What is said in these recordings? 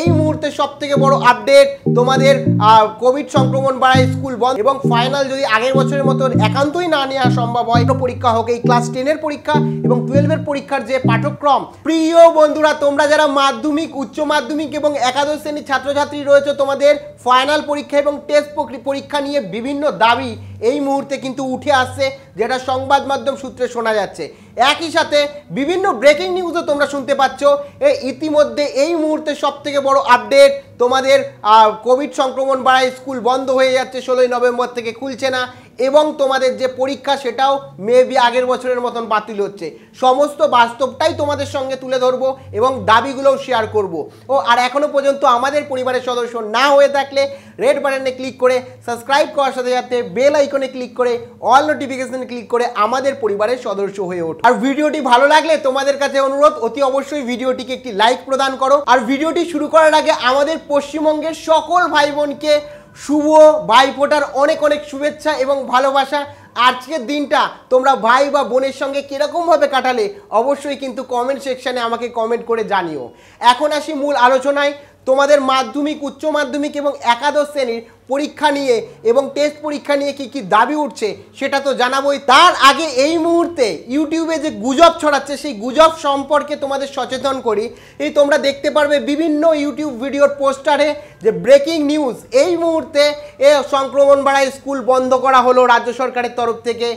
এই মুহূর্তে সব থেকে বড় আপডেট তোমাদের কোভিড সংক্রমণ বাড়ায় স্কুল বন্ধ এবং ফাইনাল যদি আগের বছরের মতো একান্তই না নেওয়া সম্ভব হয় পরীক্ষা হোক এই ক্লাস টেনের পরীক্ষা এবং টুয়েলভের পরীক্ষার যে পাঠ্যক্রম প্রিয় বন্ধুরা তোমরা যারা মাধ্যমিক উচ্চ মাধ্যমিক এবং একাদশ শ্রেণীর ছাত্রছাত্রী রয়েছে তোমাদের ফাইনাল পরীক্ষা এবং টেস্ট পরীক্ষা নিয়ে বিভিন্ন দাবি এই মুহূর্তে কিন্তু উঠে আসছে যেটা সংবাদ মাধ্যম সূত্রে শোনা যাচ্ছে একই সাথে বিভিন্ন ব্রেকিং নিউজও তোমরা শুনতে পাচ্ছ ইতিমধ্যে এই মুহূর্তে সব থেকে বড় আপডেট তোমাদের কোভিড সংক্রমণ বাড়ায় স্কুল বন্ধ হয়ে যাচ্ছে ষোলোই নভেম্বর থেকে খুলছে না এবং তোমাদের যে পরীক্ষা সেটাও মেবি আগের বছরের মতন বাতিল হচ্ছে সমস্ত বাস্তবটাই তোমাদের সঙ্গে তুলে ধরবো এবং দাবিগুলোও শেয়ার করব ও আর এখনও পর্যন্ত আমাদের পরিবারের সদস্য না হয়ে থাকলে রেড বাটনে ক্লিক করে সাবস্ক্রাইব করার সাথে সাথে বেল আইকনে ক্লিক করে অল নোটিফিকেশন ক্লিক করে আমাদের পরিবারের সদস্য হয়ে ওঠ আর ভিডিওটি ভালো লাগলে তোমাদের কাছে অনুরোধ অতি অবশ্যই ভিডিওটিকে একটি লাইক প্রদান করো আর ভিডিওটি শুরু করার আগে আমাদের পশ্চিমবঙ্গের সকল ভাই বোনকে শুভ ভাইফোঁটার অনেক অনেক শুভেচ্ছা এবং ভালোবাসা আজকের দিনটা তোমরা ভাই বা বোনের সঙ্গে কীরকমভাবে কাটালে অবশ্যই কিন্তু কমেন্ট সেকশানে আমাকে কমেন্ট করে জানিও এখন আসি মূল আলোচনায় তোমাদের মাধ্যমিক উচ্চ মাধ্যমিক এবং একাদশ শ্রেণীর পরীক্ষা নিয়ে এবং টেস্ট পরীক্ষা নিয়ে কি কি দাবি উঠছে সেটা তো জানাবোই তার আগে এই মুহূর্তে ইউটিউবে যে গুজব ছড়াচ্ছে সেই গুজব সম্পর্কে তোমাদের সচেতন করি এই তোমরা দেখতে পারবে বিভিন্ন ইউটিউব ভিডিওর পোস্টারে যে ব্রেকিং নিউজ এই মুহূর্তে এ সংক্রমণ বাড়ায় স্কুল বন্ধ করা হলো রাজ্য সরকারের তরফ থেকে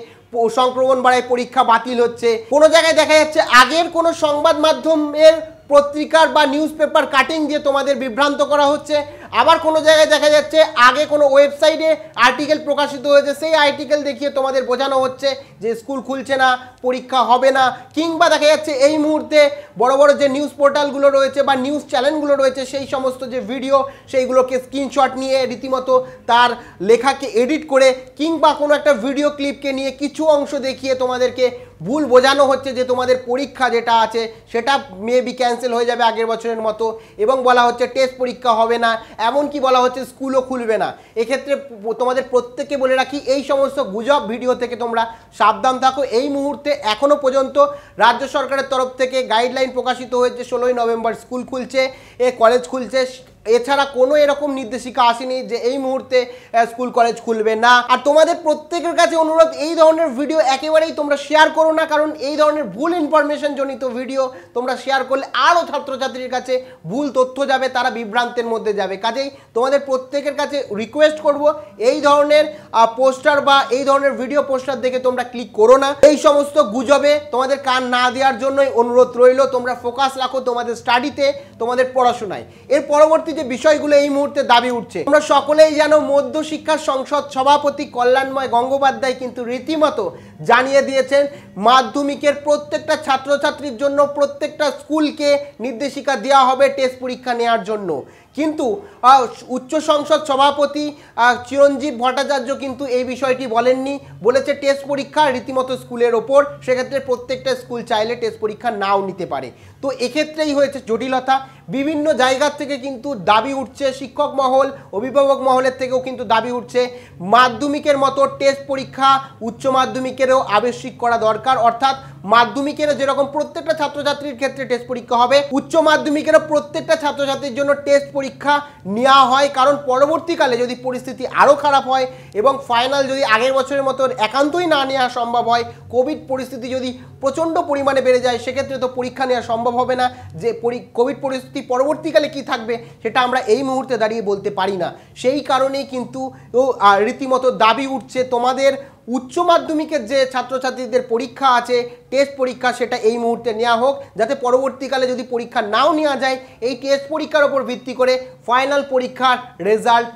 সংক্রমণ বাড়ায় পরীক্ষা বাতিল হচ্ছে কোনো জায়গায় দেখা যাচ্ছে আগের কোনো সংবাদ মাধ্যমের পত্রিকার বা নিউজ পেপার কাটিং দিয়ে তোমাদের বিভ্রান্ত করা হচ্ছে আবার কোনো জায়গায় দেখা যাচ্ছে আগে কোনো ওয়েবসাইটে আর্টিকেল প্রকাশিত হয়েছে সেই আর্টিকেল দেখিয়ে তোমাদের বোঝানো হচ্ছে যে স্কুল খুলছে না পরীক্ষা হবে না কিংবা দেখা যাচ্ছে এই মুহূর্তে বড় বড় যে নিউজ পোর্টালগুলো রয়েছে বা নিউজ চ্যানেলগুলো রয়েছে সেই সমস্ত যে ভিডিও সেইগুলোকে স্ক্রিনশট নিয়ে রীতিমতো তার লেখাকে এডিট করে কিংবা কোনো একটা ভিডিও ক্লিপকে নিয়ে কিছু অংশ দেখিয়ে তোমাদেরকে ভুল বোঝানো হচ্ছে যে তোমাদের পরীক্ষা যেটা আছে সেটা মেবি ক্যান্সেল হয়ে যাবে আগের বছরের মতো এবং বলা হচ্ছে টেস্ট পরীক্ষা হবে না এমন কি বলা হচ্ছে স্কুলও খুলবে না এক্ষেত্রে তোমাদের প্রত্যেককে বলে রাখি এই সমস্ত গুজব ভিডিও থেকে তোমরা সাবধান থাকো এই মুহূর্তে এখনও পর্যন্ত রাজ্য সরকারের তরফ থেকে গাইডলাইন প্রকাশিত হয়েছে ষোলোই নভেম্বর স্কুল খুলছে এ কলেজ খুলছে এছাড়া কোনো এরকম নির্দেশিকা আসেনি যে এই মুহূর্তে স্কুল কলেজ খুলবে না আর তোমাদের প্রত্যেকের কাছে অনুরোধ এই ধরনের ভিডিও একেবারেই তোমরা শেয়ার করো না কারণ এই ধরনের ভুল ইনফরমেশন জনিত ভিডিও তোমরা শেয়ার করলে আরও ছাত্রছাত্রীর কাছে ভুল তথ্য যাবে তারা বিভ্রান্তের মধ্যে যাবে কাজেই তোমাদের প্রত্যেকের কাছে রিকোয়েস্ট করব এই ধরনের পোস্টার বা এই ধরনের ভিডিও পোস্টার দেখে তোমরা ক্লিক করো না এই সমস্ত গুজবে তোমাদের কান না দেওয়ার জন্যই অনুরোধ রইল তোমরা ফোকাস রাখো তোমাদের স্টাডিতে তোমাদের পড়াশোনায় এর পরবর্তী যে বিষয়গুলো এই মুহূর্তে দাবি উঠছে আমরা সকলেই যেন মধ্য শিক্ষা সংসদ সভাপতি কল্যাণময় গঙ্গোপাধ্যায় কিন্তু রীতিমতো জানিয়ে দিয়েছেন মাধ্যমিকের প্রত্যেকটা ছাত্রছাত্রীর জন্য প্রত্যেকটা স্কুলকে নির্দেশিকা দেওয়া হবে টেস্ট পরীক্ষা নেওয়ার জন্য কিন্তু উচ্চ সংসদ সভাপতি চিরঞ্জীব ভট্টাচার্য কিন্তু এই বিষয়টি বলেননি বলেছে টেস্ট পরীক্ষা রীতিমতো স্কুলের ওপর সেক্ষেত্রে প্রত্যেকটা স্কুল চাইলে টেস্ট পরীক্ষা নাও নিতে পারে তো এক্ষেত্রেই হয়েছে জটিলতা বিভিন্ন জায়গার থেকে কিন্তু দাবি উঠছে শিক্ষক মহল অভিভাবক মহলের থেকেও কিন্তু দাবি উঠছে মাধ্যমিকের মতো টেস্ট পরীক্ষা উচ্চ মাধ্যমিকের মাধ্যমিকেরও আবশ্যিক করা দরকার অর্থাৎ মাধ্যমিকেরও যেরকম প্রত্যেকটা ছাত্রছাত্রীর ক্ষেত্রে টেস্ট পরীক্ষা হবে উচ্চ মাধ্যমিকেরও প্রত্যেকটা ছাত্রছাত্রীর জন্য টেস্ট পরীক্ষা নেওয়া হয় কারণ পরবর্তীকালে যদি পরিস্থিতি আরও খারাপ হয় এবং ফাইনাল যদি আগের বছরের মতো একান্তই না নেওয়া সম্ভব হয় কোভিড পরিস্থিতি যদি প্রচণ্ড পরিমাণে বেড়ে যায় সেক্ষেত্রে তো পরীক্ষা নেওয়া সম্ভব হবে না যে কোভিড পরিস্থিতি পরবর্তীকালে কি থাকবে সেটা আমরা এই মুহূর্তে দাঁড়িয়ে বলতে পারি না সেই কারণেই কিন্তু রীতিমতো দাবি উঠছে তোমাদের উচ্চ মাধ্যমিকের যে ছাত্রছাত্রীদের পরীক্ষা আছে টেস্ট পরীক্ষা সেটা এই মুহূর্তে নেওয়া হোক যাতে পরবর্তীকালে যদি পরীক্ষা নাও নেওয়া যায় এই টেস্ট পরীক্ষার ওপর ভিত্তি করে ফাইনাল পরীক্ষার রেজাল্ট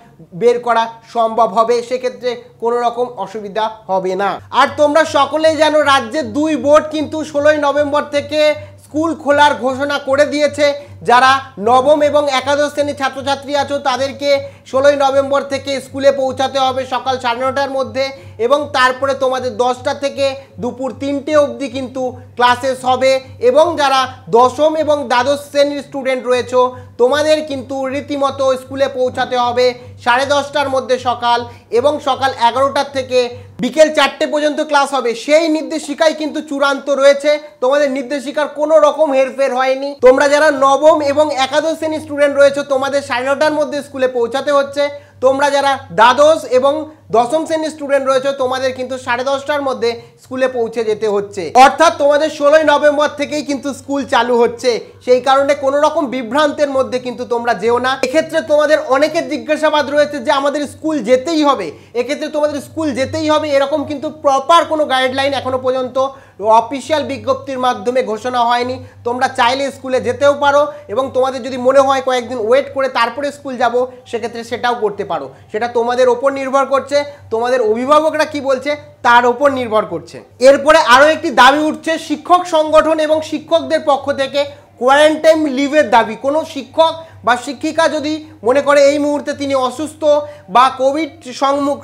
বের করা সম্ভব হবে সেক্ষেত্রে কোনো রকম অসুবিধা হবে না আর তোমরা সকলেই জানো রাজ্যের দুই বোর্ড কিন্তু ষোলোই নভেম্বর থেকে স্কুল খোলার ঘোষণা করে দিয়েছে যারা নবম এবং একাদশ শ্রেণীর ছাত্রছাত্রী আছো তাদেরকে ষোলোই নভেম্বর থেকে স্কুলে পৌঁছাতে হবে সকাল সাড়ে নটার মধ্যে এবং তারপরে তোমাদের দশটা থেকে দুপুর তিনটে অবধি কিন্তু ক্লাসেস হবে এবং যারা দশম এবং দ্বাদশ শ্রেণীর স্টুডেন্ট রয়েছে তোমাদের কিন্তু রীতিমতো স্কুলে পৌঁছাতে হবে সাড়ে দশটার মধ্যে সকাল এবং সকাল এগারোটার থেকে বিকেল চারটে পর্যন্ত ক্লাস হবে সেই নির্দেশিকাই কিন্তু চূড়ান্ত রয়েছে তোমাদের নির্দেশিকার কোনো রকম হেরফের হয়নি তোমরা যারা নবম এবং একাদশ শ্রেণীর স্টুডেন্ট রয়েছে তোমাদের সাড়ে নটার মধ্যে স্কুলে পৌঁছাতে হচ্ছে তোমরা যারা দ্বাদশ এবং দশম শ্রেণীর স্টুডেন্ট রয়েছে তোমাদের কিন্তু সাড়ে দশটার মধ্যে স্কুলে পৌঁছে যেতে হচ্ছে অর্থাৎ তোমাদের ষোলোই নভেম্বর থেকেই কিন্তু স্কুল চালু হচ্ছে সেই কারণে কোনো রকম বিভ্রান্তের মধ্যে কিন্তু তোমরা যেও না এক্ষেত্রে তোমাদের অনেকের জিজ্ঞাসাবাদ রয়েছে যে আমাদের স্কুল যেতেই হবে এক্ষেত্রে তোমাদের স্কুল যেতেই হবে এরকম কিন্তু প্রপার কোনো গাইডলাইন এখনো পর্যন্ত অফিসিয়াল বিজ্ঞপ্তির মাধ্যমে ঘোষণা হয়নি তোমরা চাইলে স্কুলে যেতেও পারো এবং তোমাদের যদি মনে হয় কয়েকদিন ওয়েট করে তারপরে স্কুল যাব সেক্ষেত্রে সেটাও করতে পারো সেটা তোমাদের ওপর নির্ভর করছে তোমাদের অভিভাবকরা কি বলছে তার ওপর নির্ভর করছে এরপরে আরও একটি দাবি উঠছে শিক্ষক সংগঠন এবং শিক্ষকদের পক্ষ থেকে কোয়ারেন্টাইন লিভের দাবি কোনো শিক্ষক বা শিক্ষিকা যদি মনে করে এই মুহূর্তে তিনি অসুস্থ বা কোভিড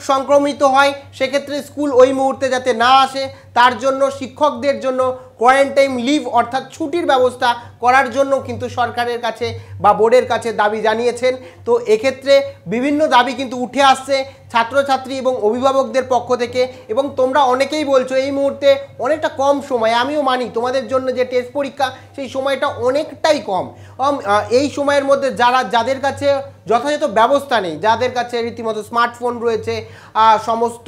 সংক্রমিত হয় সেক্ষেত্রে স্কুল ওই মুহূর্তে যাতে না আসে তার জন্য শিক্ষকদের জন্য কোয়ারেন্টাইন লিভ অর্থাৎ ছুটির ব্যবস্থা করার জন্য কিন্তু সরকারের কাছে বা বোর্ডের কাছে দাবি জানিয়েছেন তো এক্ষেত্রে বিভিন্ন দাবি কিন্তু উঠে আসছে ছাত্রছাত্রী এবং অভিভাবকদের পক্ষ থেকে এবং তোমরা অনেকেই বলছো এই মুহূর্তে অনেকটা কম সময় আমিও মানি তোমাদের জন্য যে টেস্ট পরীক্ষা সেই সময়টা অনেকটাই কম এই সময়ের মধ্যে যারা যাদের কাছে যথাযথ ব্যবস্থা নেই যাদের কাছে রীতিমতো স্মার্টফোন রয়েছে সমস্ত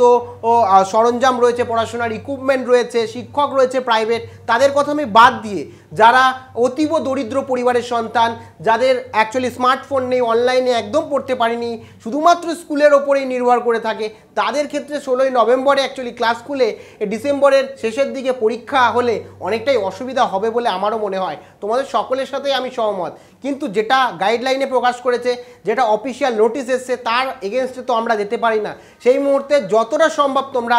সরঞ্জাম রয়েছে পড়াশোনার ইকুইপমেন্ট রয়েছে শিক্ষক রয়েছে প্রাইভেট তাদের কথা আমি বাদ দিয়ে যারা অতীব দরিদ্র পরিবারের সন্তান যাদের অ্যাকচুয়ালি স্মার্টফোন নেই অনলাইনে একদম পড়তে পারিনি শুধুমাত্র স্কুলের ওপরেই নির্ভর করে থাকে তাদের ক্ষেত্রে ষোলোই নভেম্বরে অ্যাকচুয়ালি ক্লাস খুলে ডিসেম্বরের শেষের দিকে পরীক্ষা হলে অনেকটাই অসুবিধা হবে বলে আমারও মনে হয় তোমাদের সকলের সাথেই আমি সহমত কিন্তু যেটা গাইডলাইনে প্রকাশ করেছে যেটা অফিসিয়াল নোটিশ এসছে তার এগেনস্টে তো আমরা যেতে পারি না সেই মুহূর্তে যতটা সম্ভব তোমরা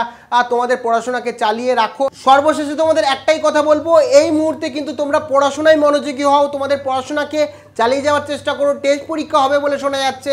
তোমাদের পড়াশোনাকে চালিয়ে রাখো সর্বশেষে তোমাদের একটাই কথা বলবো এই মুহূর্তে কিন্তু তোমরা পড়াশোনায় মনোযোগী হও তোমাদের পড়াশোনাকে চালিয়ে যাওয়ার চেষ্টা করো টেস্ট পরীক্ষা হবে বলে শোনা যাচ্ছে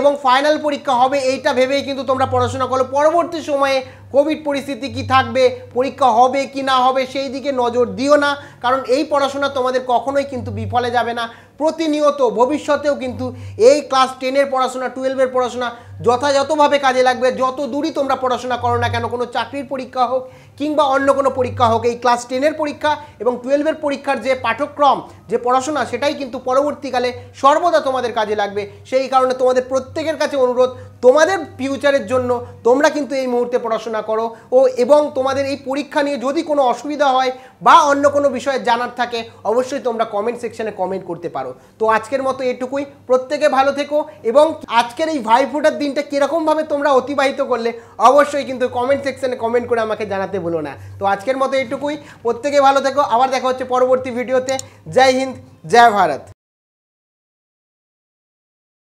এবং ফাইনাল পরীক্ষা হবে এইটা ভেবেই কিন্তু তোমরা পড়াশোনা করো পরবর্তী সময়ে কোভিড পরিস্থিতি কি থাকবে পরীক্ষা হবে কি না হবে সেই দিকে নজর দিও না কারণ এই পড়াশোনা তোমাদের কখনোই কিন্তু বিফলে যাবে না প্রতিনিয়ত ভবিষ্যতেও কিন্তু এই ক্লাস টেনের পড়াশোনা টুয়েলভের পড়াশোনা যথাযথভাবে কাজে লাগবে যত দূরই তোমরা পড়াশোনা করো না কেন কোনো চাকরির পরীক্ষা হোক কিংবা অন্য কোনো পরীক্ষা হোক এই ক্লাস টেনের পরীক্ষা এবং টুয়েলভের পরীক্ষার যে পাঠ্যক্রম যে পড়াশোনা সেটাই কিন্তু পরবর্তীকালে সর্বদা তোমাদের কাজে লাগবে সেই কারণে তোমাদের প্রত্যেকের কাছে অনুরোধ তোমাদের ফিউচারের জন্য তোমরা কিন্তু এই মুহূর্তে পড়াশোনা করো ও এবং তোমাদের এই পরীক্ষা নিয়ে যদি কোনো অসুবিধা হয় বা অন্য কোনো বিষয়ে জানার থাকে অবশ্যই তোমরা কমেন্ট সেকশনে কমেন্ট করতে পারো তো আজকের মতো এটুকুই প্রত্যেকে ভালো থেকো এবং আজকের এই ভাইফোঁটার দিনটা কীরকমভাবে তোমরা অতিবাহিত করলে অবশ্যই কিন্তু কমেন্ট সেকশনে কমেন্ট করে আমাকে জানাতে বলো না তো আজকের মতো এটুকুই প্রত্যেকে ভালো থেকো আবার দেখা হচ্ছে পরবর্তী ভিডিওতে জয় হিন্দ জয় ভারত